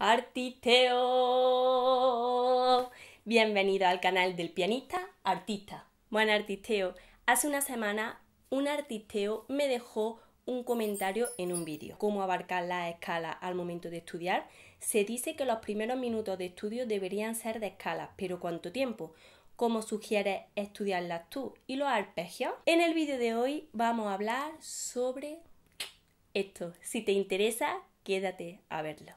Artisteo. Bienvenido al canal del pianista artista. Buen artisteo, hace una semana un artisteo me dejó un comentario en un vídeo. Cómo abarcar las escalas al momento de estudiar. Se dice que los primeros minutos de estudio deberían ser de escala, pero ¿cuánto tiempo? ¿Cómo sugieres estudiarlas tú? ¿Y los arpegios? En el vídeo de hoy vamos a hablar sobre esto. Si te interesa, quédate a verlo.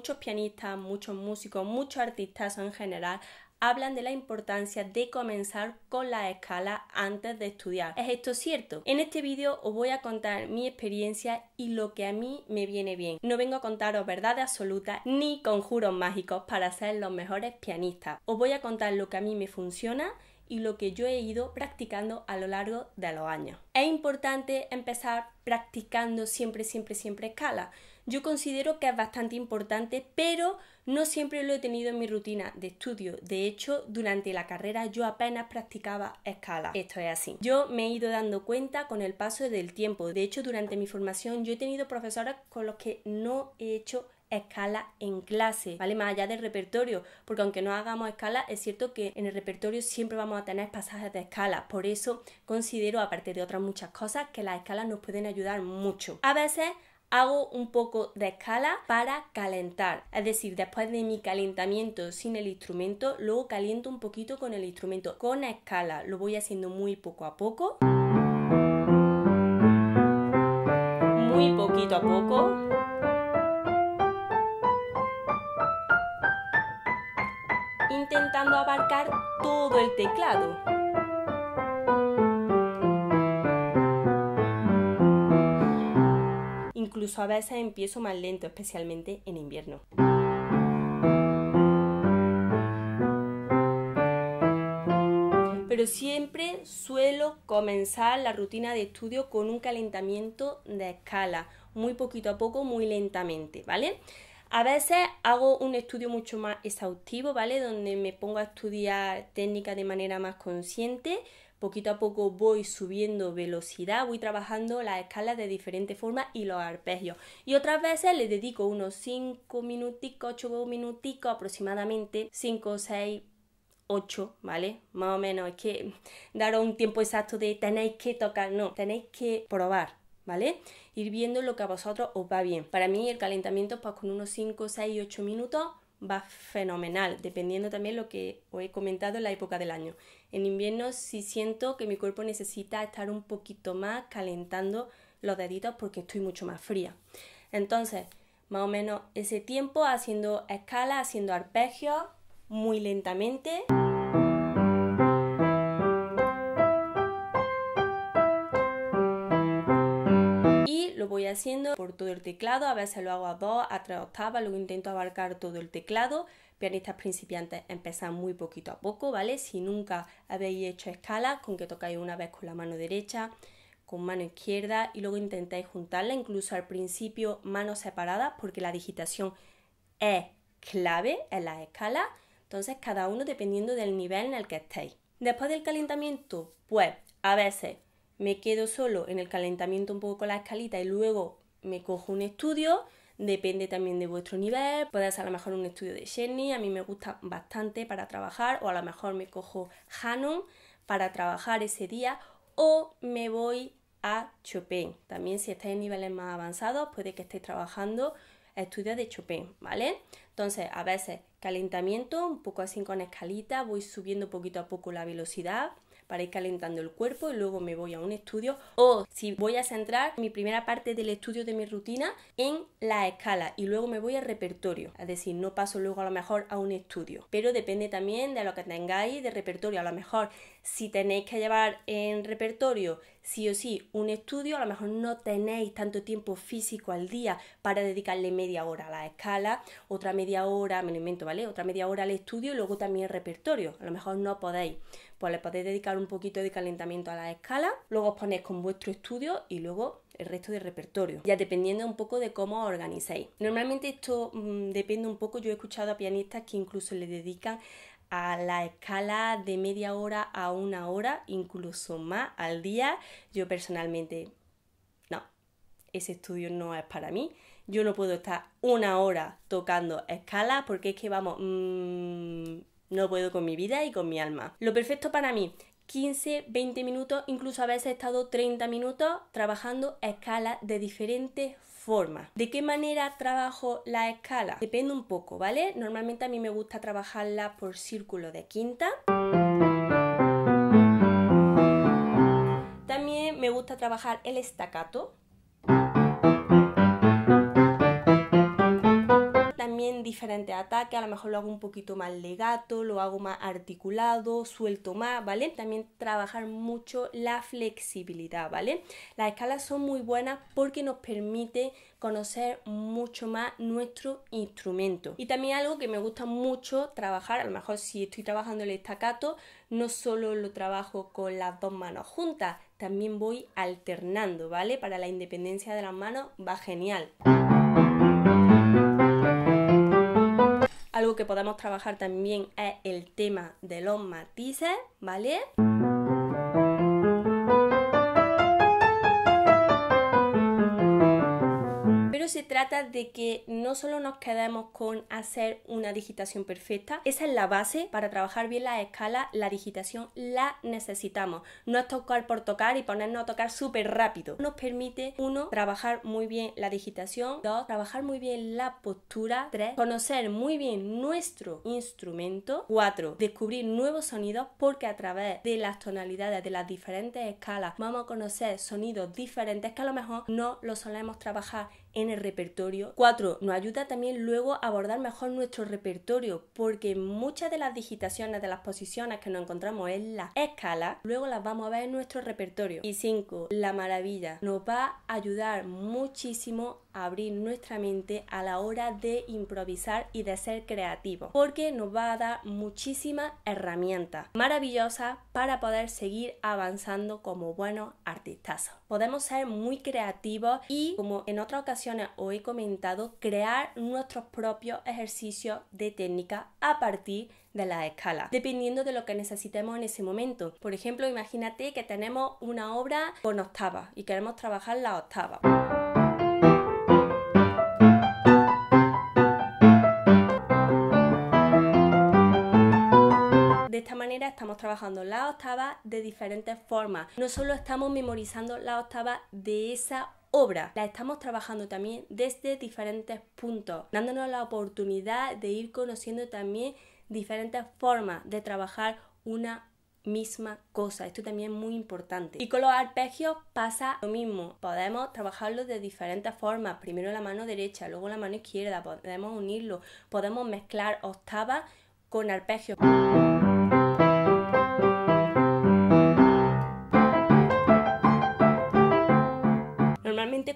muchos pianistas, muchos músicos, muchos artistas en general hablan de la importancia de comenzar con la escala antes de estudiar. ¿Es esto cierto? En este vídeo os voy a contar mi experiencia y lo que a mí me viene bien. No vengo a contaros verdades absolutas ni conjuros mágicos para ser los mejores pianistas. Os voy a contar lo que a mí me funciona y lo que yo he ido practicando a lo largo de los años. Es importante empezar practicando siempre, siempre, siempre escala yo considero que es bastante importante, pero no siempre lo he tenido en mi rutina de estudio. De hecho, durante la carrera yo apenas practicaba escala. Esto es así. Yo me he ido dando cuenta con el paso del tiempo. De hecho, durante mi formación yo he tenido profesoras con los que no he hecho escala en clase, ¿vale? Más allá del repertorio, porque aunque no hagamos escala, es cierto que en el repertorio siempre vamos a tener pasajes de escala. Por eso considero, aparte de otras muchas cosas, que las escalas nos pueden ayudar mucho. A veces hago un poco de escala para calentar. Es decir, después de mi calentamiento sin el instrumento, luego caliento un poquito con el instrumento, con escala. Lo voy haciendo muy poco a poco. Muy poquito a poco. intentando abarcar todo el teclado. a veces empiezo más lento, especialmente en invierno. Pero siempre suelo comenzar la rutina de estudio con un calentamiento de escala, muy poquito a poco, muy lentamente, ¿vale? A veces hago un estudio mucho más exhaustivo, ¿vale? Donde me pongo a estudiar técnica de manera más consciente, poquito a poco voy subiendo velocidad, voy trabajando las escalas de diferentes formas y los arpegios. Y otras veces le dedico unos 5 minuticos, 8 minuticos aproximadamente, 5 6 8, ¿vale? Más o menos, es que daros un tiempo exacto de tenéis que tocar, no, tenéis que probar, ¿vale? Ir viendo lo que a vosotros os va bien. Para mí el calentamiento pues con unos 5, 6, 8 minutos va fenomenal, dependiendo también lo que os he comentado en la época del año. En invierno sí siento que mi cuerpo necesita estar un poquito más calentando los deditos porque estoy mucho más fría. Entonces, más o menos ese tiempo haciendo escala, haciendo arpegios muy lentamente. lo voy haciendo por todo el teclado, a veces lo hago a dos, a tres octavas, luego intento abarcar todo el teclado. Pianistas principiantes empezan muy poquito a poco, ¿vale? Si nunca habéis hecho escalas, con que tocáis una vez con la mano derecha, con mano izquierda y luego intentáis juntarla, incluso al principio manos separadas, porque la digitación es clave en las escalas. Entonces, cada uno dependiendo del nivel en el que estéis. Después del calentamiento, pues a veces me quedo solo en el calentamiento un poco con la escalita y luego me cojo un estudio. Depende también de vuestro nivel, puede ser a lo mejor un estudio de Jenny, a mí me gusta bastante para trabajar, o a lo mejor me cojo Hanon para trabajar ese día, o me voy a Chopin. También si estáis en niveles más avanzados, puede que estéis trabajando estudios de Chopin, ¿vale? Entonces, a veces calentamiento, un poco así con escalita, voy subiendo poquito a poco la velocidad, para ir calentando el cuerpo y luego me voy a un estudio o si voy a centrar mi primera parte del estudio de mi rutina en la escala y luego me voy al repertorio, es decir, no paso luego a lo mejor a un estudio, pero depende también de lo que tengáis de repertorio, a lo mejor si tenéis que llevar en repertorio sí o sí un estudio, a lo mejor no tenéis tanto tiempo físico al día para dedicarle media hora a la escala, otra media hora, me lo invento, ¿vale? Otra media hora al estudio y luego también repertorio. A lo mejor no podéis. Pues le podéis dedicar un poquito de calentamiento a la escala, luego os ponéis con vuestro estudio y luego el resto del repertorio, ya dependiendo un poco de cómo os organizáis. Normalmente esto mm, depende un poco, yo he escuchado a pianistas que incluso le dedican a la escala de media hora a una hora, incluso más al día, yo personalmente no, ese estudio no es para mí. Yo no puedo estar una hora tocando escalas porque es que vamos, mm, no puedo con mi vida y con mi alma. Lo perfecto para mí, 15, 20 minutos, incluso a veces he estado 30 minutos trabajando escalas de diferentes ¿De qué manera trabajo la escala? Depende un poco, ¿vale? Normalmente a mí me gusta trabajarla por círculo de quinta. También me gusta trabajar el staccato, diferentes ataques, a lo mejor lo hago un poquito más legato, lo hago más articulado, suelto más, ¿vale? También trabajar mucho la flexibilidad, ¿vale? Las escalas son muy buenas porque nos permite conocer mucho más nuestro instrumento. Y también algo que me gusta mucho trabajar, a lo mejor si estoy trabajando el estacato, no solo lo trabajo con las dos manos juntas, también voy alternando, ¿vale? Para la independencia de las manos va genial. que podemos trabajar también es el tema de los matices, ¿vale? trata de que no solo nos quedemos con hacer una digitación perfecta, esa es la base para trabajar bien las escalas, la digitación la necesitamos. No es tocar por tocar y ponernos a tocar súper rápido. Nos permite, uno, trabajar muy bien la digitación, dos, trabajar muy bien la postura, tres, conocer muy bien nuestro instrumento, cuatro, descubrir nuevos sonidos porque a través de las tonalidades, de las diferentes escalas, vamos a conocer sonidos diferentes que a lo mejor no los solemos trabajar en el repertorio. 4. Nos ayuda también luego a abordar mejor nuestro repertorio, porque muchas de las digitaciones de las posiciones que nos encontramos en la escala, luego las vamos a ver en nuestro repertorio. Y 5. La maravilla nos va a ayudar muchísimo abrir nuestra mente a la hora de improvisar y de ser creativo, porque nos va a dar muchísimas herramientas maravillosas para poder seguir avanzando como buenos artistas. Podemos ser muy creativos y, como en otras ocasiones os he comentado, crear nuestros propios ejercicios de técnica a partir de la escala, dependiendo de lo que necesitemos en ese momento. Por ejemplo, imagínate que tenemos una obra con octava y queremos trabajar la octava. estamos trabajando la octava de diferentes formas. No solo estamos memorizando la octava de esa obra, la estamos trabajando también desde diferentes puntos, dándonos la oportunidad de ir conociendo también diferentes formas de trabajar una misma cosa. Esto también es muy importante. Y con los arpegios pasa lo mismo. Podemos trabajarlo de diferentes formas. Primero la mano derecha, luego la mano izquierda. Podemos unirlo. Podemos mezclar octavas con arpegios.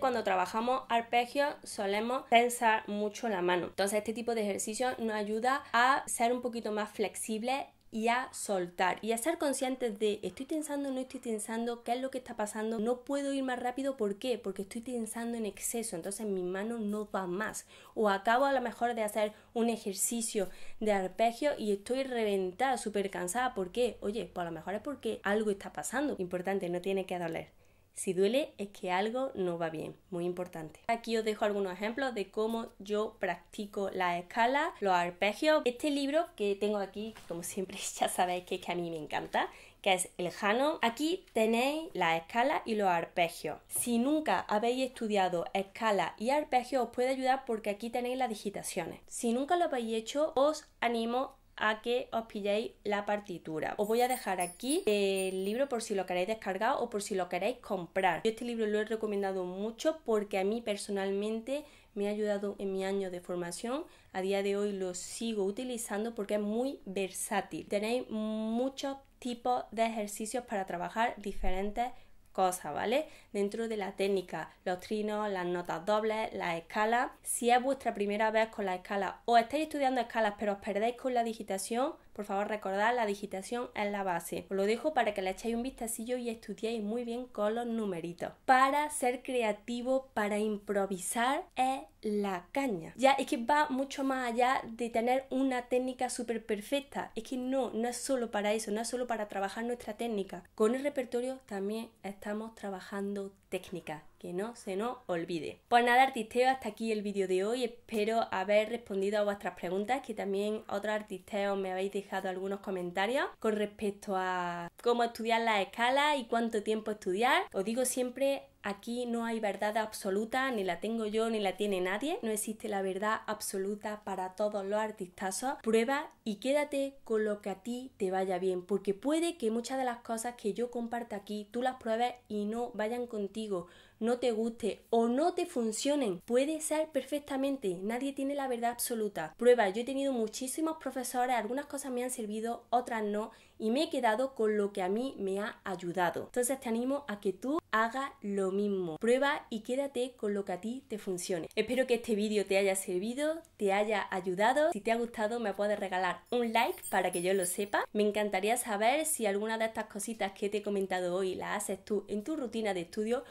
cuando trabajamos arpegios solemos tensar mucho la mano. Entonces este tipo de ejercicio nos ayuda a ser un poquito más flexible y a soltar y a ser conscientes de estoy tensando, no estoy tensando, qué es lo que está pasando, no puedo ir más rápido, ¿por qué? Porque estoy tensando en exceso, entonces mi mano no va más. O acabo a lo mejor de hacer un ejercicio de arpegio y estoy reventada, súper cansada, ¿por qué? Oye, pues a lo mejor es porque algo está pasando, importante, no tiene que doler. Si duele es que algo no va bien, muy importante. Aquí os dejo algunos ejemplos de cómo yo practico la escala, los arpegios. Este libro que tengo aquí, como siempre ya sabéis que, que a mí me encanta, que es el Hanon. Aquí tenéis la escala y los arpegios. Si nunca habéis estudiado escala y arpegios, os puede ayudar porque aquí tenéis las digitaciones. Si nunca lo habéis hecho, os animo a que os pilléis la partitura. Os voy a dejar aquí el libro por si lo queréis descargar o por si lo queréis comprar. Yo este libro lo he recomendado mucho porque a mí personalmente me ha ayudado en mi año de formación. A día de hoy lo sigo utilizando porque es muy versátil. Tenéis muchos tipos de ejercicios para trabajar diferentes cosas, ¿vale? Dentro de la técnica, los trinos, las notas dobles, las escalas. Si es vuestra primera vez con la escala o estáis estudiando escalas pero os perdéis con la digitación, por favor recordad, la digitación es la base. Os lo dejo para que le echéis un vistacillo y estudiéis muy bien con los numeritos. Para ser creativo, para improvisar, es la caña. Ya es que va mucho más allá de tener una técnica súper perfecta. Es que no, no es solo para eso, no es solo para trabajar nuestra técnica. Con el repertorio también está estamos trabajando técnica, que no se nos olvide. Pues nada, artisteo, hasta aquí el vídeo de hoy. Espero haber respondido a vuestras preguntas, que también otros artisteos me habéis dejado algunos comentarios con respecto a cómo estudiar la escala y cuánto tiempo estudiar. Os digo siempre Aquí no hay verdad absoluta, ni la tengo yo, ni la tiene nadie. No existe la verdad absoluta para todos los artistazos. Prueba y quédate con lo que a ti te vaya bien, porque puede que muchas de las cosas que yo comparto aquí tú las pruebes y no vayan contigo, no te guste o no te funcionen. Puede ser perfectamente, nadie tiene la verdad absoluta. Prueba, yo he tenido muchísimos profesores, algunas cosas me han servido, otras no, y me he quedado con lo que a mí me ha ayudado. Entonces te animo a que tú hagas lo mismo. Prueba y quédate con lo que a ti te funcione. Espero que este vídeo te haya servido, te haya ayudado. Si te ha gustado me puedes regalar un like para que yo lo sepa. Me encantaría saber si alguna de estas cositas que te he comentado hoy las haces tú en tu rutina de estudio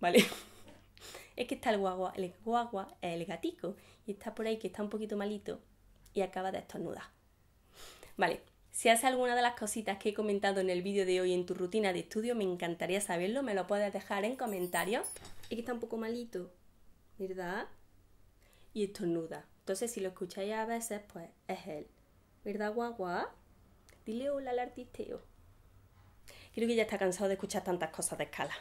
¿vale? es que está el guagua, el guagua es el gatico y está por ahí que está un poquito malito y acaba de estornudar. Vale, si hace alguna de las cositas que he comentado en el vídeo de hoy en tu rutina de estudio, me encantaría saberlo, me lo puedes dejar en comentarios. Es que está un poco malito, ¿verdad? Y estornuda. Entonces, si lo escucháis a veces, pues es él. ¿Verdad, guagua? Dile hola al artisteo. Creo que ya está cansado de escuchar tantas cosas de escala.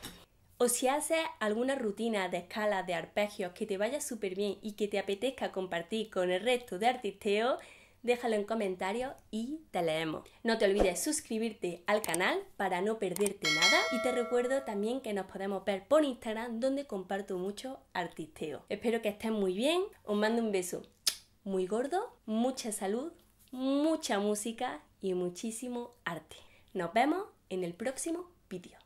O si haces alguna rutina de escala de arpegios que te vaya súper bien y que te apetezca compartir con el resto de artisteo, déjalo en comentarios y te leemos. No te olvides suscribirte al canal para no perderte nada y te recuerdo también que nos podemos ver por Instagram donde comparto mucho artisteo. Espero que estén muy bien, os mando un beso muy gordo, mucha salud, mucha música y muchísimo arte. Nos vemos en el próximo vídeo.